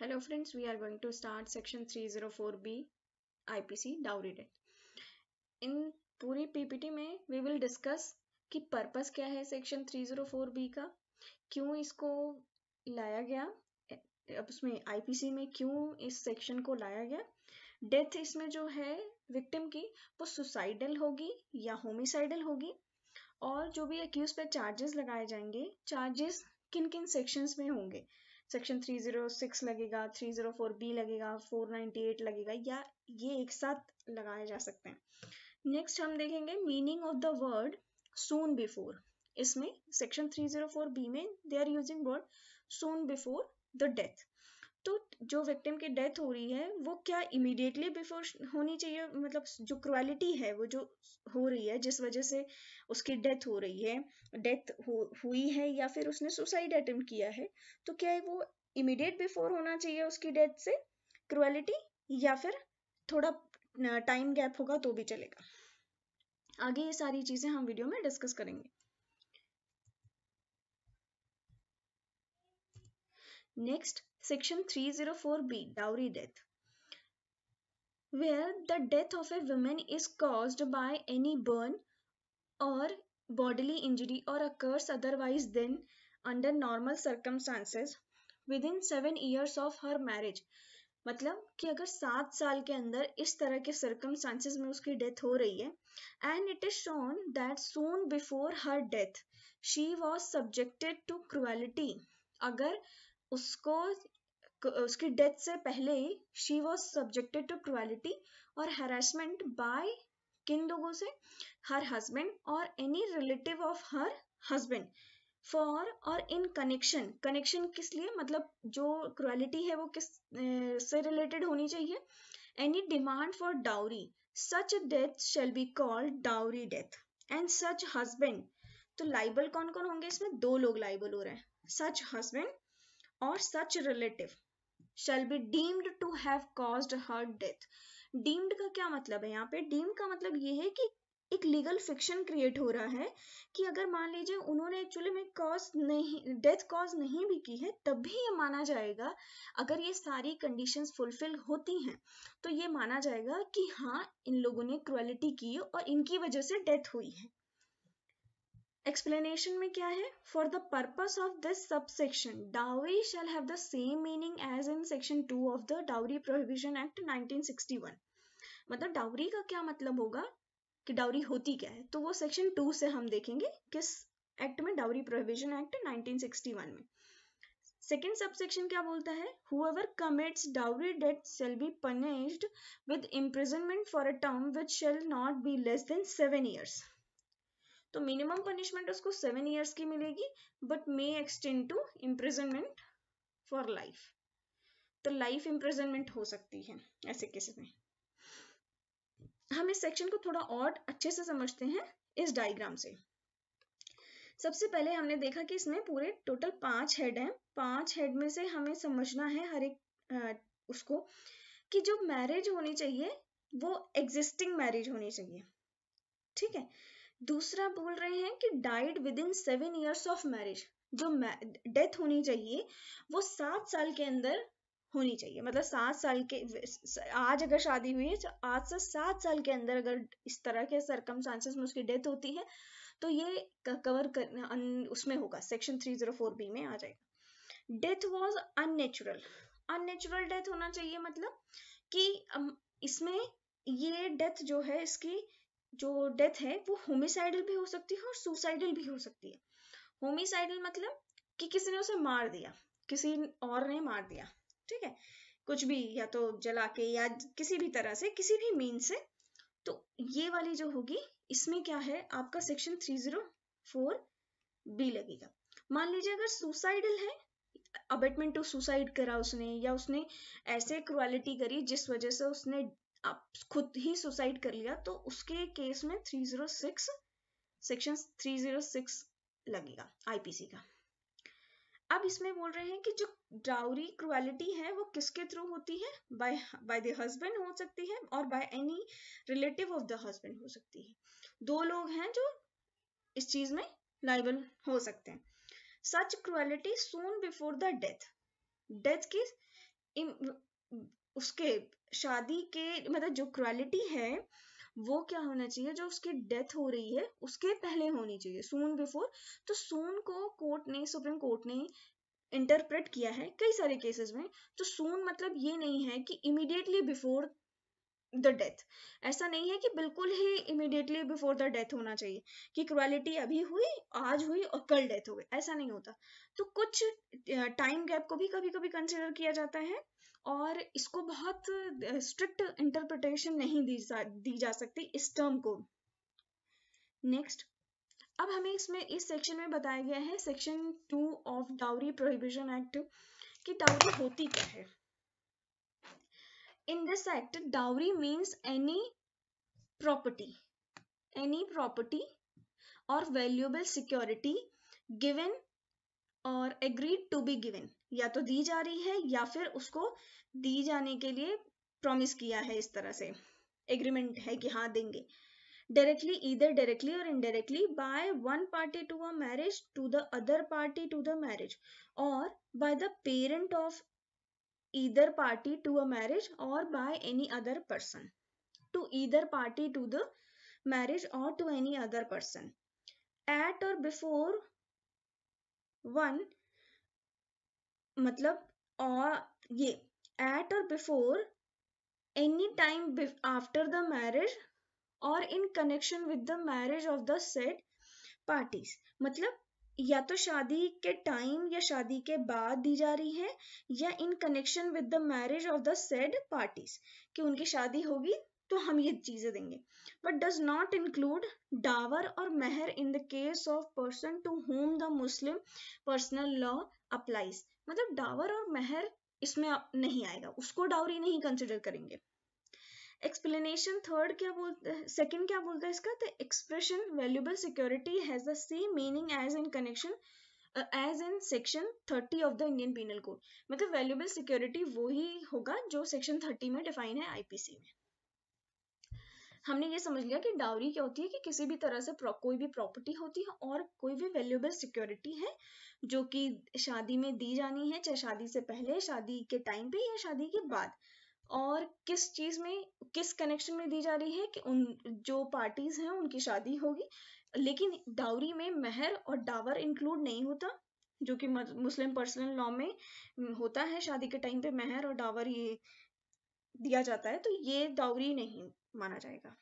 Hello friends, we are going to start section 304B IPC dowry debt. इन पूरी PPT में we will discuss कि purpose क्या है section 304B का क्यों इसको लाया गया उसमें आईपीसी में क्यों इस सेक्शन को लाया गया डेथ इसमें जो है विक्टिम की वो सुसाइडल होगी या होमिसाइडल होगी और जो भी एक्यूज पे चार्जेस लगाए जाएंगे चार्जेस किन किन सेक्शंस में होंगे सेक्शन 306 लगेगा बी oh लगेगा 498 लगेगा या ये एक साथ लगाए जा सकते हैं नेक्स्ट हम देखेंगे meaning of the word soon before इसमें सेक्शन बी oh में they are using word soon before the death तो जो विक्टिम की डेथ हो रही है वो क्या इमीडिएटली बिफोर होनी चाहिए मतलब जो क्रुअलिटी है वो जो हो रही है जिस वजह से उसकी डेथ हो रही है डेथ हो, हुई है या फिर उसने सुसाइड अटेम्प्ट किया है तो क्या वो इमिडिएट बिफोर होना चाहिए उसकी डेथ से क्रुअलिटी या फिर थोड़ा टाइम गैप होगा तो भी चलेगा आगे ये सारी चीज़ें हम वीडियो में डिस्कस करेंगे Next, section 304b dowry death where the death of a woman is caused by any burn or bodily injury or occurs otherwise than under normal circumstances within seven years of her marriage मतलब कि अगर सात साल के अंदर इस तरह के सर्कमस्टांसेस में उसकी डेथ हो रही है and it is shown that soon before her death she was subjected to cruelty अगर उसको उसकी डेथ से पहले ही she was subjected to cruelty और हरासमेंट बाय किन लोगों से हर हस्बैंड और any relative of her husband for और इन कनेक्शन कनेक्शन किस लिए मतलब जो क्रुअलिटी है वो किस से रिलेटेड होनी चाहिए any demand for dowry such death shall be called dowry death and such husband तो लाइबल कौन कौन होंगे इसमें दो लोग लाइबल हो रहे हैं such husband or such relative shall be deemed to have caused her death deemed का क्या मतलब है यहाँ पे deemed का मतलब ये है कि एक लीगल फिक्शन क्रिएट हो रहा है कि अगर मान लीजिए उन्होंने एक्चुअली में कॉज नहीं डेथ कॉज नहीं भी की है तब भी ये माना जाएगा अगर ये सारी कंडीशंस फुलफिल होती हैं तो ये माना जाएगा कि हाँ इन लोगों ने क्रुएलिटी की और इनकी वजह से डेथ हुई है एक्सप्लेनेशन में क्या है? For the the of this sub section dowry shall have the same meaning as in section two of the dowry prohibition act 1961. मतलब डाउरी का क्या मतलब होगा कि डाउरी होती क्या है तो वो सेक्शन टू से हम देखेंगे किस एक्ट में डाउरी प्रोहिबिशन एक्ट 1961 में सेकेंड सबसेक्शन क्या बोलता है whoever commits dowry death shall be punished with imprisonment for a term which shall not be less than seven years तो मिनिमम पनिशमेंट उसको सेवन ईयर्स की मिलेगी but may extend to imprisonment for life तो life imprisonment हो सकती है ऐसे cases में हम इस सेक्शन को थोड़ा और अच्छे से समझते हैं इस डायग्राम से सबसे पहले हमने देखा कि इसमें पूरे टोटल पांच हेड हैं पांच हेड में से हमें समझना है हर एक उसको कि जो मैरिज होनी चाहिए वो एग्जिस्टिंग मैरिज होनी चाहिए ठीक है दूसरा बोल रहे हैं कि died within seven years of marriage जो डेथ होनी चाहिए वो सात साल के अंदर होनी चाहिए मतलब सात साल के आज अगर शादी हुई है तो आज से सात साल के अंदर अगर इस तरह के सरकम चांसेस में उसकी डेथ होती है तो ये कवर कर उसमें होगा section three zero four B में आ जाएगा death was unnatural unnatural death होना चाहिए मतलब कि इसमें ये डेथ जो है इसकी जो डेथ है वो होमिसाइडल भी हो सकती है और सुसाइडल भी हो सकती है होमिसाइडल मतलब कि किसी ने उसे मार दिया किसी और ने मार दिया ठीक है कुछ भी या तो जला के या किसी भी तरह से किसी भी मीन से तो ये वाली जो होगी इसमें क्या है आपका सेक्शन 304 बी लगेगा मान लीजिए अगर सुसाइडल है अबेटमेंट टू सुसाइड करा उसने या उसने ऐसे क्रुअलिटी करी जिस वजह से उसने आप खुद ही सुसाइड कर लिया तो उसके केस में 306 सेक्शन 306 लगेगा आईपीसी का अब इसमें बोल रहे हैं कि जो डाउरी क्रुएलिटी है वो किसके थ्रू होती है बाय बाय द हस्बैंड हो सकती है और by any relative of the husband हो सकती है दो लोग हैं जो इस चीज में लाइबल हो सकते हैं such cruelty soon before the death death की उसके शादी के मतलब जो क्रुअलिटी है वो क्या होना चाहिए जो उसकी डेथ हो रही है उसके पहले होनी चाहिए सून बिफोर तो सून को कोर्ट ने सुप्रीम कोर्ट ने इंटरप्रेट किया है कई सारे केसेस में तो सून मतलब ये नहीं है कि इमिडिएटली बिफोर द डेथ ऐसा नहीं है कि बिल्कुल ही इमिडिएटली बिफोर द डेथ होना चाहिए कि क्रुएलिटी अभी हुई आज हुई और कल डेथ हो गई ऐसा नहीं होता तो कुछ टाइम गैप को भी कभी कभी कंसिडर किया जाता है और इसको बहुत स्ट्रिक्ट इंटरप्रिटेशन नहीं दी जा, दी जा सकती इस टर्म को नेक्स्ट अब हमें इसमें इस सेक्शन में बताया गया है section two of dowry prohibition act कि डाउरी होती क्या है in this act dowry means any property any property or valuable security given or agreed to be given या तो दी जा रही है या फिर उसको दी जाने के लिए प्रॉमिस किया है इस तरह से एग्रीमेंट है कि हाँ देंगे डायरेक्टली इधर डायरेक्टली और indirectly by one party to a marriage to the other party to the marriage और by the parent of either party to a marriage or by any other person. To either party to the marriage or to any other person. At or before one मतलब or ये at or before any time after the marriage or in connection with the marriage of the said parties मतलब या तो शादी के time या शादी के बाद दी जा रही है या in connection with the marriage of the said parties कि उनकी शादी होगी तो हम ये चीजें देंगे but does not include dower और मेहर in the case of person to whom the Muslim personal law applies मतलब डावर और मेहर इसमें नहीं आएगा उसको डावरी नहीं कंसिडर करेंगे एक्सप्लेनेशन थर्ड क्या बोलते हैं सेकेंड क्या बोलता है इसका तो expression valuable security has the same meaning as in connection as in section thirty of the Indian penal code मतलब वैल्यूबल सिक्योरिटी वो ही होगा जो सेक्शन थर्टी में डिफाइन है आईपीसी में हमने ये समझ लिया कि डाउरी क्या होती है कि किसी भी तरह से कोई भी प्रॉपर्टी होती है और कोई भी वैल्यूबल सिक्योरिटी है जो कि शादी में दी जानी है चाहे शादी से पहले शादी के टाइम पे या शादी के बाद और किस चीज में किस कनेक्शन में दी जा रही है कि उन जो पार्टीज हैं उनकी शादी होगी लेकिन डाउरी में मेहर और डावर इंक्लूड नहीं होता जो कि मुस्लिम पर्सनल लॉ में होता है शादी के टाइम पे मेहर और डावर ये दिया जाता है तो ये डाउरी नहीं माना जाएगा